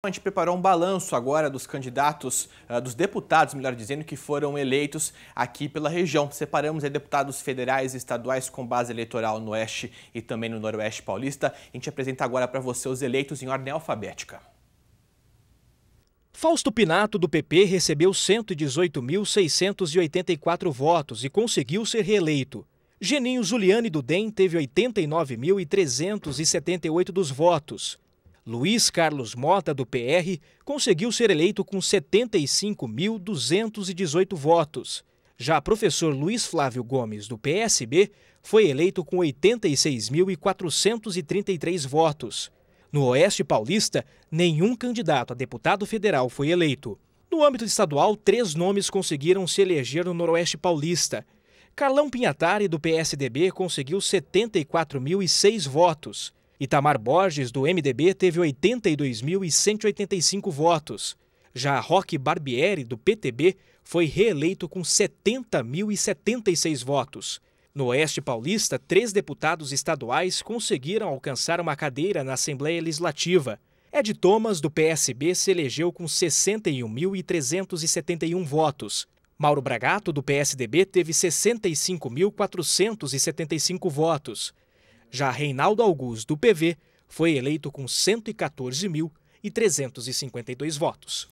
A gente preparou um balanço agora dos candidatos, ah, dos deputados, melhor dizendo, que foram eleitos aqui pela região. Separamos deputados federais e estaduais com base eleitoral no Oeste e também no Noroeste Paulista. A gente apresenta agora para você os eleitos em ordem alfabética. Fausto Pinato, do PP, recebeu 118.684 votos e conseguiu ser reeleito. Geninho Zuliani, do DEM, teve 89.378 dos votos. Luiz Carlos Mota, do PR, conseguiu ser eleito com 75.218 votos. Já professor Luiz Flávio Gomes, do PSB, foi eleito com 86.433 votos. No Oeste Paulista, nenhum candidato a deputado federal foi eleito. No âmbito estadual, três nomes conseguiram se eleger no Noroeste Paulista. Carlão Pinhatari, do PSDB, conseguiu 74.006 votos. Itamar Borges, do MDB, teve 82.185 votos. Já Roque Barbieri, do PTB, foi reeleito com 70.076 votos. No Oeste Paulista, três deputados estaduais conseguiram alcançar uma cadeira na Assembleia Legislativa. Ed Thomas, do PSB, se elegeu com 61.371 votos. Mauro Bragato, do PSDB, teve 65.475 votos. Já Reinaldo Augusto, do PV, foi eleito com 114.352 votos.